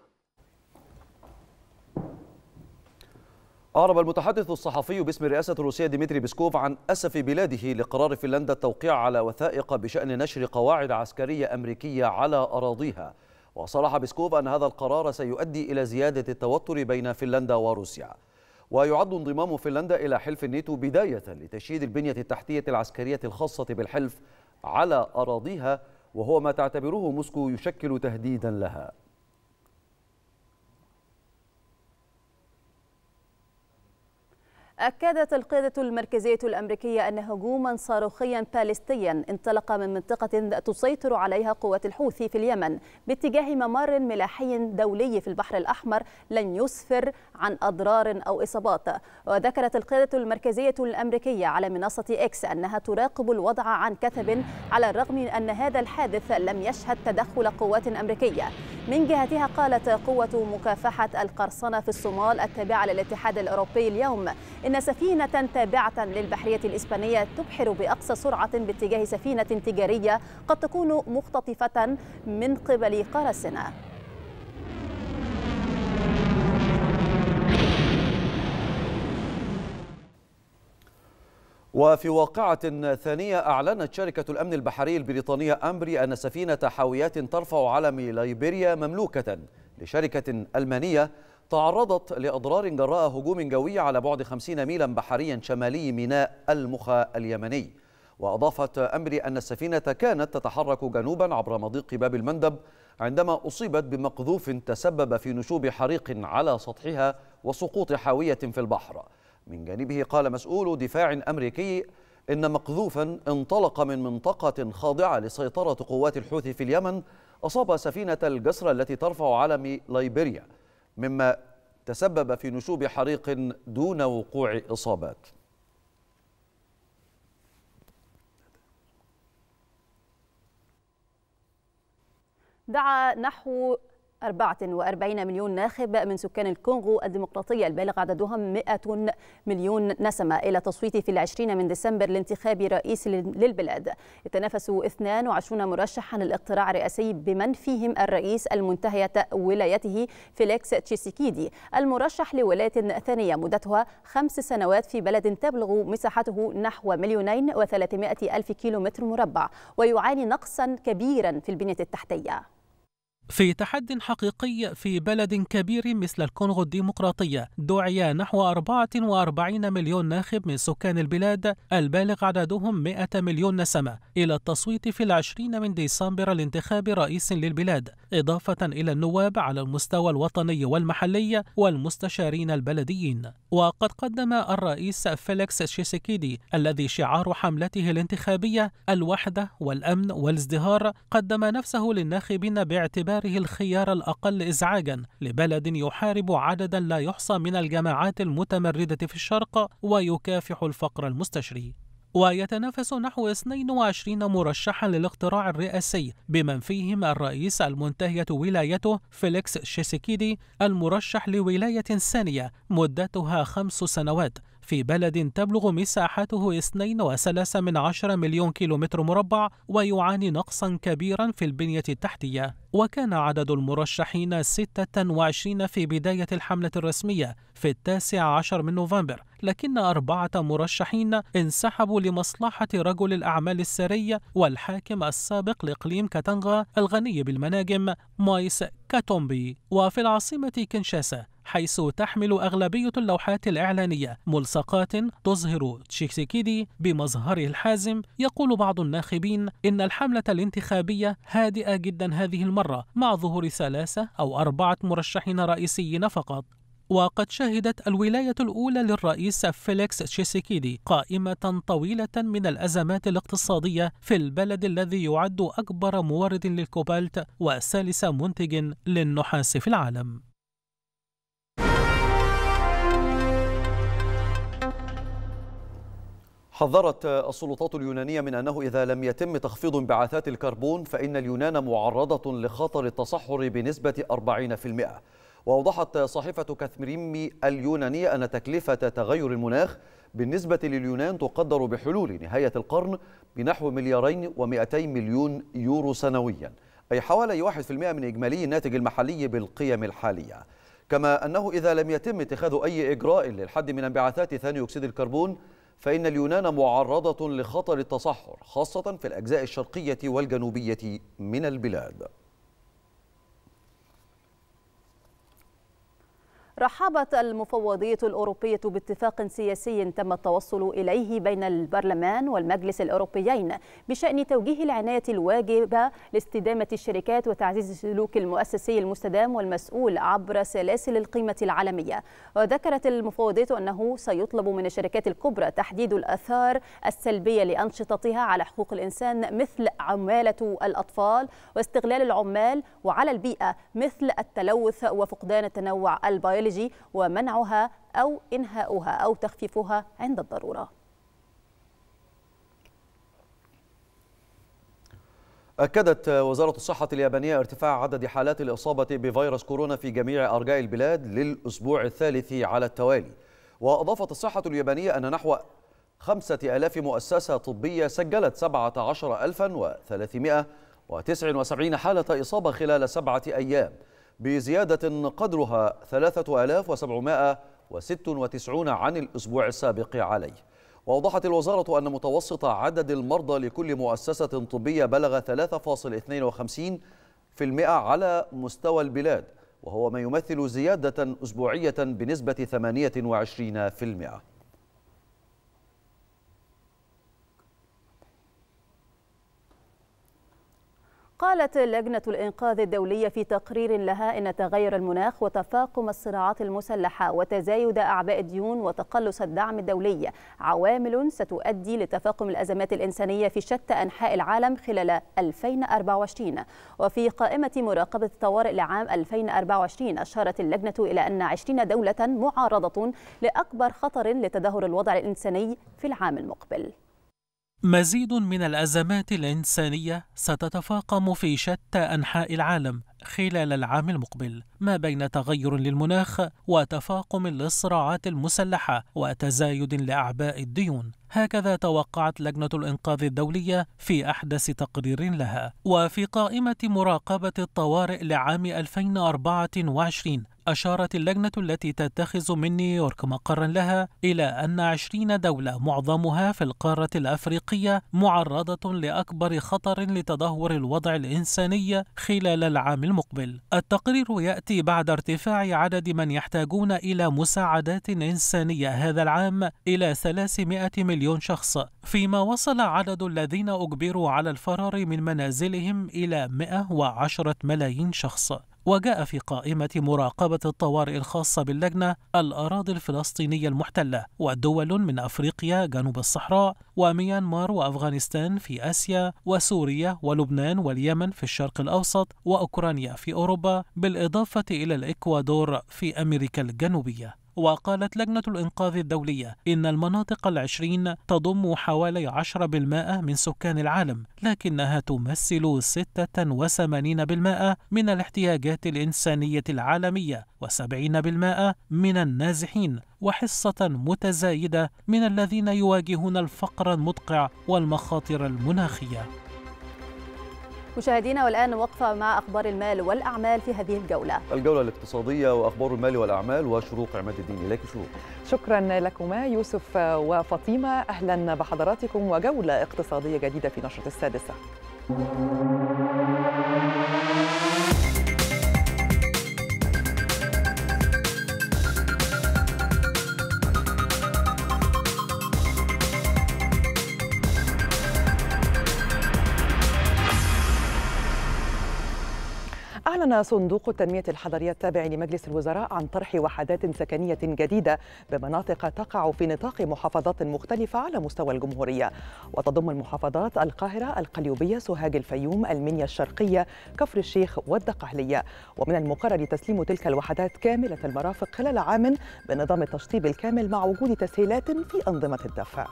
أعرب المتحدث الصحفي باسم الرئاسة الروسية ديمتري بيسكوف عن أسف بلاده لقرار فنلندا التوقيع على وثائق بشأن نشر قواعد عسكرية أمريكية على أراضيها وصرح بيسكوف أن هذا القرار سيؤدي إلى زيادة التوتر بين فنلندا وروسيا ويعد انضمام فنلندا إلى حلف الناتو بداية لتشييد البنية التحتية العسكرية الخاصة بالحلف على أراضيها وهو ما تعتبره موسكو يشكل تهديدا لها أكدت القيادة المركزية الأمريكية أن هجوما صاروخيا باليستيا انطلق من منطقة تسيطر عليها قوات الحوثي في اليمن باتجاه ممر ملاحي دولي في البحر الأحمر لن يسفر عن أضرار أو إصابات وذكرت القيادة المركزية الأمريكية على منصة إكس أنها تراقب الوضع عن كثب على الرغم من أن هذا الحادث لم يشهد تدخل قوات أمريكية من جهتها قالت قوة مكافحة القرصنة في الصومال التابعة للاتحاد الأوروبي اليوم إن سفينة تابعة للبحرية الإسبانية تبحر بأقصى سرعة باتجاه سفينة تجارية قد تكون مختطفة من قبل قراصنة وفي واقعة ثانية أعلنت شركة الأمن البحري البريطانية أمبري أن سفينة حاويات ترفع علم ليبيريا مملوكة لشركة ألمانية تعرضت لأضرار جراء هجوم جوي على بعد 50 ميلا بحريا شمالي ميناء المخا اليمني وأضافت أمري أن السفينة كانت تتحرك جنوبا عبر مضيق باب المندب عندما أصيبت بمقذوف تسبب في نشوب حريق على سطحها وسقوط حاوية في البحر من جانبه قال مسؤول دفاع أمريكي إن مقذوفا انطلق من منطقة خاضعة لسيطرة قوات الحوثي في اليمن أصاب سفينة الجسر التي ترفع علم ليبيريا مما تسبب في نشوب حريق دون وقوع إصابات دعا نحو 44 مليون ناخب من سكان الكونغو الديمقراطية البالغ عددهم 100 مليون نسمة إلى تصويت في العشرين من ديسمبر لانتخاب رئيس للبلاد يتنافس 22 مرشحا للاقتراع الرئاسي بمن فيهم الرئيس المنتهية ولايته فيليكس تشيسيكيدي المرشح لولاية ثانية مدتها خمس سنوات في بلد تبلغ مساحته نحو مليونين وثلاثمائة ألف كيلومتر مربع ويعاني نقصا كبيرا في البنية التحتية في تحد حقيقي في بلد كبير مثل الكونغو الديمقراطية دعي نحو 44 مليون ناخب من سكان البلاد البالغ عددهم 100 مليون نسمة إلى التصويت في العشرين من ديسمبر لانتخاب رئيس للبلاد إضافة إلى النواب على المستوى الوطني والمحلي والمستشارين البلديين وقد قدم الرئيس فيليكس شيسكيدي الذي شعار حملته الانتخابية الوحدة والأمن والازدهار قدم نفسه للناخبين باعتبار باعتباره الخيار الأقل إزعاجا لبلد يحارب عددا لا يحصى من الجماعات المتمردة في الشرق ويكافح الفقر المستشري ويتنافس نحو 22 مرشحا للاقتراع الرئاسي بمن فيهم الرئيس المنتهية ولايته فيليكس شيسيكيدي المرشح لولاية ثانية مدتها خمس سنوات في بلد تبلغ مساحته 2.3 مليون كيلومتر مربع ويعاني نقصا كبيرا في البنية التحتية وكان عدد المرشحين 26 في بداية الحملة الرسمية في التاسع عشر من نوفمبر لكن أربعة مرشحين انسحبوا لمصلحة رجل الأعمال السري والحاكم السابق لإقليم كاتانغا الغني بالمناجم مايس كاتومبي وفي العاصمة كنشاسا حيث تحمل أغلبية اللوحات الإعلانية ملصقات تظهر تشيكسيكيدي بمظهره الحازم يقول بعض الناخبين إن الحملة الانتخابية هادئة جدا هذه المرة مع ظهور ثلاثة أو أربعة مرشحين رئيسيين فقط وقد شهدت الولاية الأولى للرئيس فيليكس تشيسيكيدي قائمة طويلة من الأزمات الاقتصادية في البلد الذي يعد أكبر مورد للكوبالت وثالث منتج للنحاس في العالم حذرت السلطات اليونانية من أنه إذا لم يتم تخفيض انبعاثات الكربون فإن اليونان معرضة لخطر التصحر بنسبة 40% وأوضحت صحيفة كاثمريمي اليونانية أن تكلفة تغير المناخ بالنسبة لليونان تقدر بحلول نهاية القرن بنحو مليارين ومئتي مليون يورو سنويا أي حوالي 1% من إجمالي الناتج المحلي بالقيم الحالية كما أنه إذا لم يتم اتخاذ أي إجراء للحد من انبعاثات ثاني أكسيد الكربون فإن اليونان معرضة لخطر التصحر خاصة في الأجزاء الشرقية والجنوبية من البلاد رحبت المفوضية الأوروبية باتفاق سياسي تم التوصل إليه بين البرلمان والمجلس الأوروبيين بشأن توجيه العناية الواجبة لاستدامة الشركات وتعزيز السلوك المؤسسي المستدام والمسؤول عبر سلاسل القيمة العالمية وذكرت المفوضية أنه سيطلب من الشركات الكبرى تحديد الأثار السلبية لأنشطتها على حقوق الإنسان مثل عمالة الأطفال واستغلال العمال وعلى البيئة مثل التلوث وفقدان التنوع البيولوجي الخارجي ومنعها أو إنهاؤها أو تخفيفها عند الضرورة أكدت وزارة الصحة اليابانية ارتفاع عدد حالات الإصابة بفيروس كورونا في جميع أرجاء البلاد للأسبوع الثالث على التوالي وأضافت الصحة اليابانية أن نحو خمسة ألاف مؤسسة طبية سجلت سبعة عشر ألفا وثلاثمائة وتسع وسبعين حالة إصابة خلال سبعة أيام بزيادة قدرها 3796 عن الأسبوع السابق عليه وأوضحت الوزارة أن متوسط عدد المرضى لكل مؤسسة طبية بلغ 3.52% على مستوى البلاد وهو ما يمثل زيادة أسبوعية بنسبة 28% قالت لجنة الإنقاذ الدولية في تقرير لها إن تغير المناخ وتفاقم الصراعات المسلحة وتزايد أعباء الديون وتقلص الدعم الدولي عوامل ستؤدي لتفاقم الأزمات الإنسانية في شتى أنحاء العالم خلال 2024 وفي قائمة مراقبة الطوارئ لعام 2024 أشارت اللجنة إلى أن 20 دولة معارضة لأكبر خطر لتدهور الوضع الإنساني في العام المقبل مزيد من الأزمات الإنسانية ستتفاقم في شتى أنحاء العالم خلال العام المقبل ما بين تغير للمناخ وتفاقم للصراعات المسلحة وتزايد لأعباء الديون هكذا توقعت لجنة الإنقاذ الدولية في أحدث تقرير لها وفي قائمة مراقبة الطوارئ لعام 2024 أشارت اللجنة التي تتخذ من نيويورك مقرا لها إلى أن 20 دولة معظمها في القارة الأفريقية معرضة لأكبر خطر لتدهور الوضع الإنساني خلال العام المقبل. التقرير يأتي بعد ارتفاع عدد من يحتاجون إلى مساعدات إنسانية هذا العام إلى 300 مليون شخص، فيما وصل عدد الذين أجبروا على الفرار من منازلهم إلى 110 ملايين شخص. وجاء في قائمة مراقبة الطوارئ الخاصة باللجنة الأراضي الفلسطينية المحتلة ودول من أفريقيا جنوب الصحراء وميانمار وأفغانستان في آسيا وسوريا ولبنان واليمن في الشرق الأوسط وأوكرانيا في أوروبا بالإضافة إلى الإكوادور في أمريكا الجنوبية وقالت لجنة الإنقاذ الدولية إن المناطق العشرين تضم حوالي 10% من سكان العالم لكنها تمثل 86% من الاحتياجات الإنسانية العالمية و70% من النازحين وحصة متزايدة من الذين يواجهون الفقر المدقع والمخاطر المناخية مشاهدينا والآن وقفة مع أخبار المال والأعمال في هذه الجولة الجولة الاقتصادية وأخبار المال والأعمال وشروق عماد الدين إليك شروق شكرا لكما يوسف وفاطمة أهلا بحضراتكم وجولة اقتصادية جديدة في نشرة السادسة أعلن صندوق التنمية الحضرية التابع لمجلس الوزراء عن طرح وحدات سكنية جديدة بمناطق تقع في نطاق محافظات مختلفة على مستوى الجمهورية وتضم المحافظات القاهرة القليوبية سوهاج الفيوم المنيا الشرقية كفر الشيخ والدقهلية ومن المقرر تسليم تلك الوحدات كاملة المرافق خلال عام بنظام التشطيب الكامل مع وجود تسهيلات في أنظمة الدفع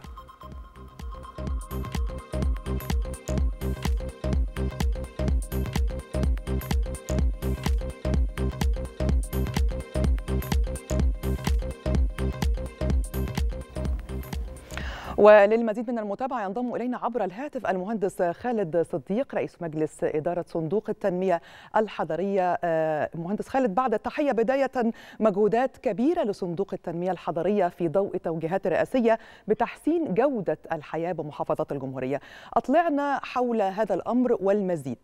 وللمزيد من المتابعة ينضم إلينا عبر الهاتف المهندس خالد صديق رئيس مجلس إدارة صندوق التنمية الحضرية آه، مهندس خالد بعد التحية بداية مجهودات كبيرة لصندوق التنمية الحضرية في ضوء توجيهات رئاسية بتحسين جودة الحياة بمحافظات الجمهورية أطلعنا حول هذا الأمر والمزيد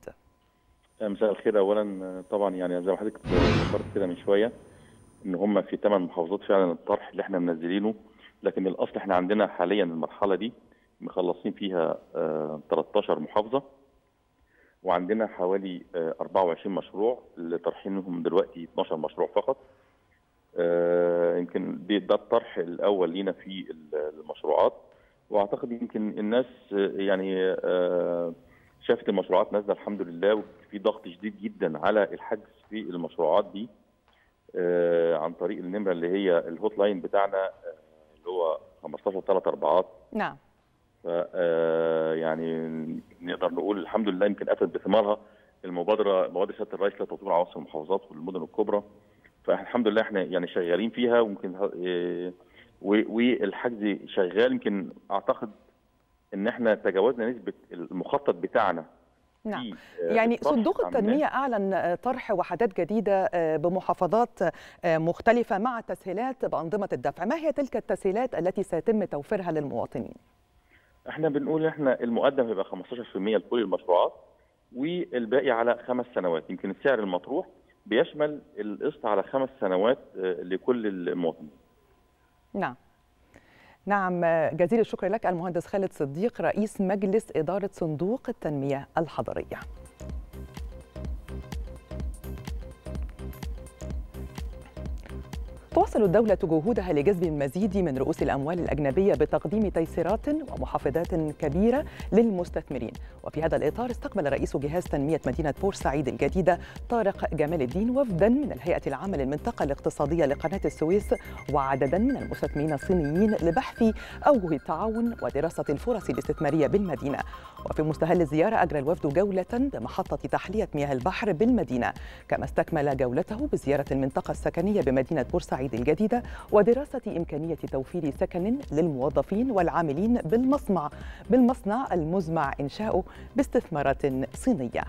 مساء الخير اولا طبعا يعني زي ما حضرتك ذكرت كده من شويه ان هم في ثمان محافظات فعلا الطرح اللي احنا منزلينه لكن الاصل احنا عندنا حاليا المرحله دي مخلصين فيها 13 آه، محافظه وعندنا حوالي 24 آه، مشروع اللي طرحينهم دلوقتي 12 مشروع فقط آه، يمكن ده الطرح الاول لينا في المشروعات واعتقد يمكن الناس يعني شافت المشروعات نازله الحمد لله وفي ضغط شديد جدا على الحجز في المشروعات دي عن طريق النمره اللي هي الهوت لاين بتاعنا اللي هو 15 ثلاث اربعات نعم ف آه، يعني نقدر نقول الحمد لله يمكن اتت بثمارها المبادره مبادره سياده الرئيس لتطوير عواصم المحافظات والمدن الكبرى فالحمد لله احنا يعني شغالين فيها وممكن آه، والحجز شغال يمكن اعتقد ان احنا تجاوزنا نسبه المخطط بتاعنا نعم آه، يعني صندوق التنمية أعلن آه، طرح وحدات جديدة آه، بمحافظات مختلفة مع تسهيلات بأنظمة الدفع ما هي تلك التسهيلات التي سيتم توفيرها للمواطنين؟ احنا بنقول احنا المقدم هيبقى 15% لكل المشروعات والباقي على خمس سنوات يمكن السعر المطروح بيشمل القسط على خمس سنوات لكل المواطنين نعم نعم جزيل الشكر لك المهندس خالد صديق رئيس مجلس إدارة صندوق التنمية الحضرية تواصل الدولة جهودها لجذب المزيد من رؤوس الأموال الأجنبية بتقديم تيسيرات ومحافظات كبيرة للمستثمرين وفي هذا الإطار استقبل رئيس جهاز تنمية مدينة بورسعيد الجديدة طارق جمال الدين وفدا من الهيئة العامة للمنطقة الاقتصادية لقناة السويس وعددا من المستثمرين الصينيين لبحث أوجه التعاون ودراسة الفرص الاستثمارية بالمدينة وفي مستهل الزيارة أجرى الوفد جولة بمحطة تحلية مياه البحر بالمدينة كما استكمل جولته بزيارة المنطقة السكنية بمدينة بورسعيد جديدة ودراسة إمكانية توفير سكن للموظفين والعاملين بالمصنع بالمصنع المزمع إنشاؤه باستثمارات صينية.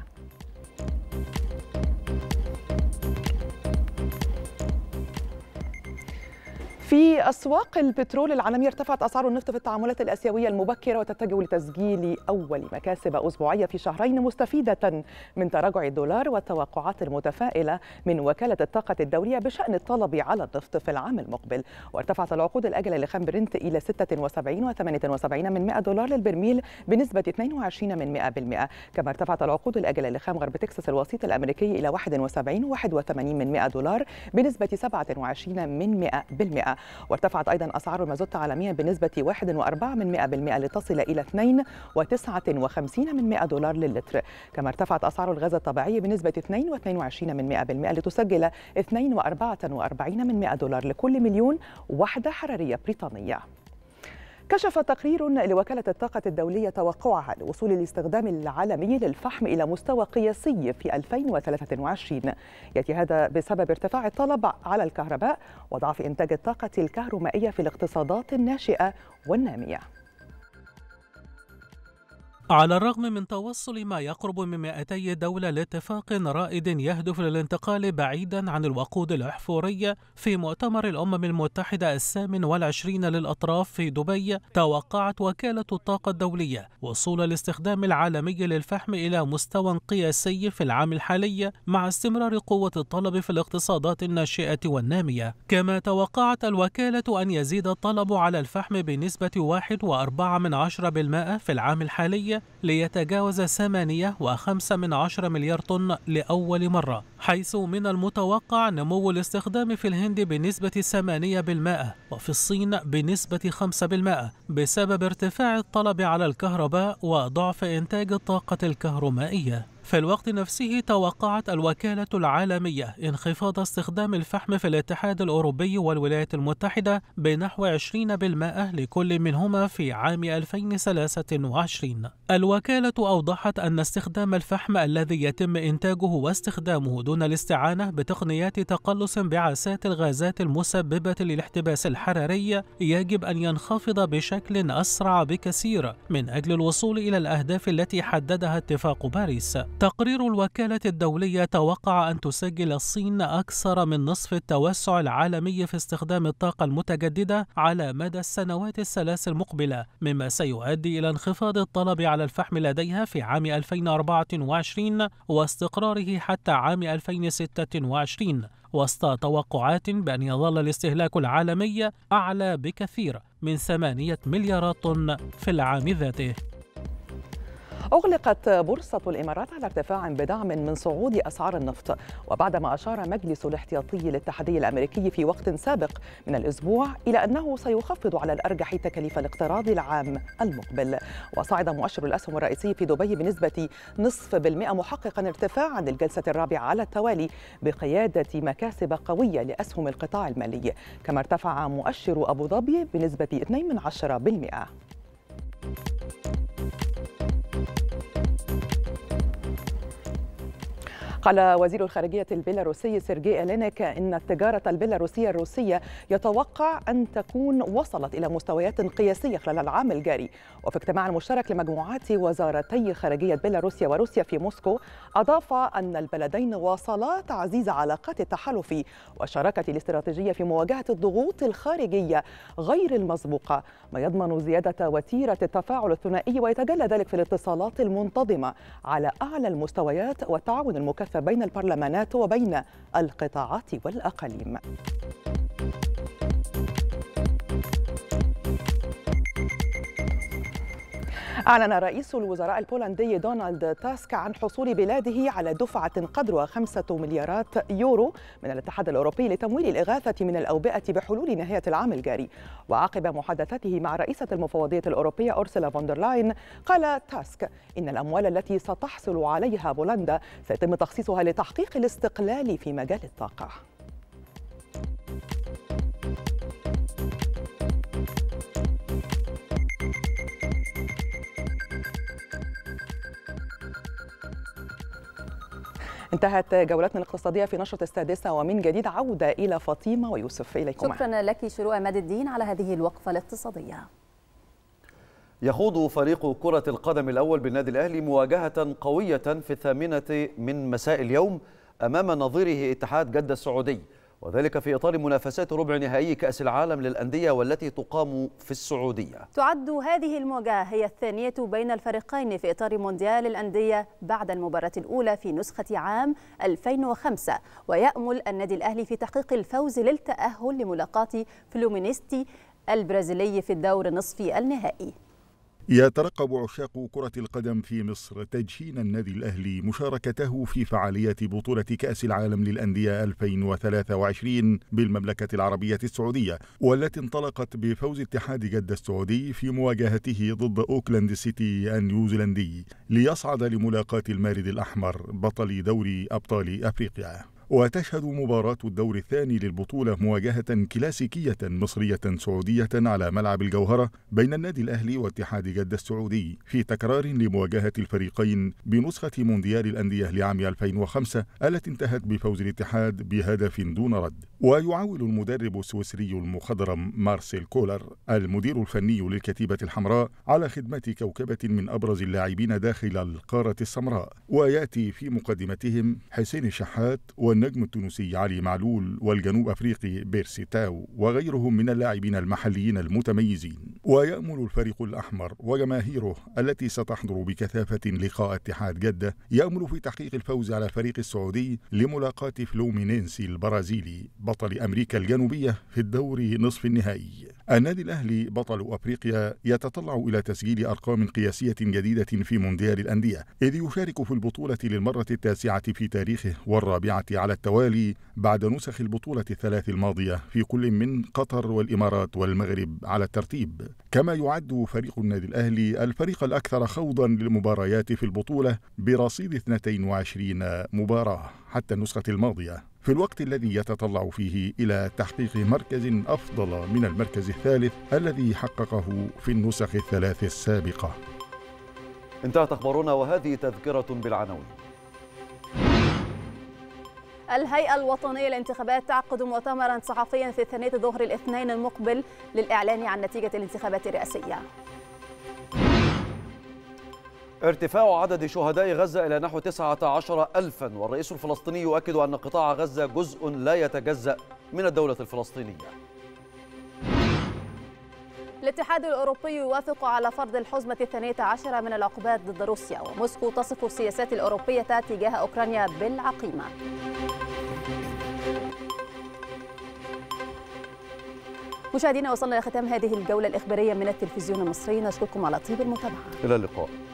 في أسواق البترول العالمية ارتفعت أسعار النفط في التعاملات الآسيوية المبكرة وتتجه لتسجيل أول مكاسب أسبوعية في شهرين مستفيدة من تراجع الدولار والتوقعات المتفائلة من وكالة الطاقة الدولية بشأن الطلب على النفط في العام المقبل وارتفعت العقود الأجلة لخام برنت إلى 76 و78 من 100 دولار للبرميل بنسبة 22 من 100% كما ارتفعت العقود الأجلة لخام غرب تكساس الوسيط الأمريكي إلى 71 و81 من 100 دولار بنسبة 27 من 100% وارتفعت أيضا أسعار المازوت عالميا بنسبة 1.4 لتصل إلى 2.59 دولار للتر كما ارتفعت أسعار الغاز الطبيعي بنسبة 2.22 لتسجل 2.44 دولار لكل مليون وحدة حرارية بريطانية كشف تقرير لوكالة الطاقة الدولية توقعها لوصول الاستخدام العالمي للفحم إلى مستوى قياسي في 2023 يأتي هذا بسبب ارتفاع الطلب على الكهرباء وضعف إنتاج الطاقة الكهرومائية في الاقتصادات الناشئة والنامية على الرغم من توصل ما يقرب من 200 دولة لاتفاق رائد يهدف للانتقال بعيدا عن الوقود الأحفوري في مؤتمر الأمم المتحدة الثامن والعشرين للأطراف في دبي توقعت وكالة الطاقة الدولية وصول الاستخدام العالمي للفحم إلى مستوى قياسي في العام الحالي مع استمرار قوة الطلب في الاقتصادات الناشئة والنامية كما توقعت الوكالة أن يزيد الطلب على الفحم بنسبة 1.4% في العام الحالي ليتجاوز 8.5 مليار طن لأول مرة حيث من المتوقع نمو الاستخدام في الهند بنسبة 8% وفي الصين بنسبة 5% بسبب ارتفاع الطلب على الكهرباء وضعف إنتاج الطاقة الكهرمائية في الوقت نفسه توقعت الوكالة العالمية انخفاض استخدام الفحم في الاتحاد الأوروبي والولايات المتحدة بنحو 20% لكل منهما في عام 2023 الوكالة أوضحت أن استخدام الفحم الذي يتم إنتاجه واستخدامه دون الاستعانة بتقنيات تقلص انبعاثات الغازات المسببة للاحتباس الحراري يجب أن ينخفض بشكل أسرع بكثير من أجل الوصول إلى الأهداف التي حددها اتفاق باريس تقرير الوكالة الدولية توقع أن تسجل الصين أكثر من نصف التوسع العالمي في استخدام الطاقة المتجددة على مدى السنوات الثلاث المقبلة، مما سيؤدي إلى انخفاض الطلب على الفحم لديها في عام 2024 واستقراره حتى عام 2026 وسط توقعات بأن يظل الاستهلاك العالمي أعلى بكثير من 8 مليارات طن في العام ذاته أغلقت بورصة الإمارات على ارتفاع بدعم من صعود أسعار النفط وبعدما أشار مجلس الاحتياطي الاتحادي الأمريكي في وقت سابق من الأسبوع إلى أنه سيخفض على الأرجح تكاليف الاقتراض العام المقبل وصعد مؤشر الأسهم الرئيسي في دبي بنسبة نصف بالمئة محققا ارتفاعا للجلسة الرابعة على التوالي بقيادة مكاسب قوية لأسهم القطاع المالي كما ارتفع مؤشر أبو ظبي بنسبة 2 من بالمئة قال وزير الخارجية البيلاروسي سيرجي إلينيك إن التجارة البيلاروسية الروسية يتوقع أن تكون وصلت إلى مستويات قياسية خلال العام الجاري وفي اجتماع مشترك لمجموعات وزارتي خارجية بيلاروسيا وروسيا في موسكو أضاف أن البلدين واصلا تعزيز علاقات التحالف والشراكة الاستراتيجية في مواجهة الضغوط الخارجية غير المسبوقة ما يضمن زيادة وتيرة التفاعل الثنائي ويتجلى ذلك في الاتصالات المنتظمة على أعلى المستويات والتعاون المكثف بين البرلمانات وبين القطاعات والأقاليم أعلن رئيس الوزراء البولندي دونالد تاسك عن حصول بلاده على دفعة قدرها خمسة مليارات يورو من الاتحاد الأوروبي لتمويل الإغاثة من الأوبئة بحلول نهاية العام الجاري وعقب محادثته مع رئيسة المفوضية الأوروبية أرسلا فوندرلاين قال تاسك إن الأموال التي ستحصل عليها بولندا سيتم تخصيصها لتحقيق الاستقلال في مجال الطاقة انتهت جولتنا الاقتصادية في نشرة السادسة ومن جديد عودة إلى فاطمة ويوسف إليكم شكرا لك شروق عماد الدين على هذه الوقفة الاقتصادية يخوض فريق كرة القدم الأول بالنادي الأهلي مواجهة قوية في الثامنة من مساء اليوم أمام نظيره اتحاد جدة السعودي وذلك في إطار منافسات ربع نهائي كأس العالم للأندية والتي تقام في السعودية تعد هذه المواجهة هي الثانية بين الفريقين في إطار مونديال الأندية بعد المباراة الأولى في نسخة عام 2005 ويأمل النادي الأهلي في تحقيق الفوز للتأهل لملاقاة فلومينيستي البرازيلي في الدور نصف النهائي يترقب عشاق كرة القدم في مصر تجهين النادي الأهلي مشاركته في فعاليات بطولة كأس العالم للأندية 2023 بالمملكة العربية السعودية والتي انطلقت بفوز اتحاد جدة السعودي في مواجهته ضد أوكلاند سيتي النيوزيلندي ليصعد لملاقاة المارد الأحمر بطل دوري أبطال أفريقيا وتشهد مباراة الدور الثاني للبطولة مواجهة كلاسيكية مصرية سعودية على ملعب الجوهرة بين النادي الأهلي واتحاد جدة السعودي في تكرار لمواجهة الفريقين بنسخة مونديال الأندية لعام 2005 التي انتهت بفوز الاتحاد بهدف دون رد ويعاول المدرب السويسري المخضرم مارسيل كولر المدير الفني للكتيبة الحمراء على خدمة كوكبة من أبرز اللاعبين داخل القارة السمراء ويأتي في مقدمتهم حسين الشحات و والنجم التونسي علي معلول والجنوب أفريقي بيرسيتاو وغيرهم من اللاعبين المحليين المتميزين ويأمل الفريق الأحمر وجماهيره التي ستحضر بكثافة لقاء اتحاد جدة يأمل في تحقيق الفوز على فريق السعودي لملاقاة فلومينينسي البرازيلي بطل أمريكا الجنوبية في الدور نصف النهائي النادي الأهلي بطل أفريقيا يتطلع إلى تسجيل أرقام قياسية جديدة في مونديال الأندية إذ يشارك في البطولة للمرة التاسعة في تاريخه والرابعة على التوالي بعد نسخ البطولة الثلاث الماضية في كل من قطر والإمارات والمغرب على الترتيب كما يعد فريق النادي الأهلي الفريق الأكثر خوضا للمباريات في البطولة برصيد 22 مباراة حتى النسخة الماضية في الوقت الذي يتطلع فيه إلى تحقيق مركز أفضل من المركز الثالث الذي حققه في النسخ الثلاث السابقة انتهت أخبارنا وهذه تذكرة بالعناوين الهيئة الوطنية للانتخابات تعقد مؤتمرا صحفيا في ثانية ظهر الاثنين المقبل للإعلان عن نتيجة الانتخابات الرئاسية ارتفاع عدد شهداء غزة إلى نحو 19 ألفا والرئيس الفلسطيني يؤكد أن قطاع غزة جزء لا يتجزأ من الدولة الفلسطينية الاتحاد الأوروبي يوافق على فرض الحزمة الثانية عشرة من العقوبات ضد روسيا وموسكو تصف السياسات الأوروبية تجاه أوكرانيا بالعقيمة مشاهدينا وصلنا لختام هذه الجولة الإخبارية من التلفزيون المصري نشكركم على طيب المتابعة إلى اللقاء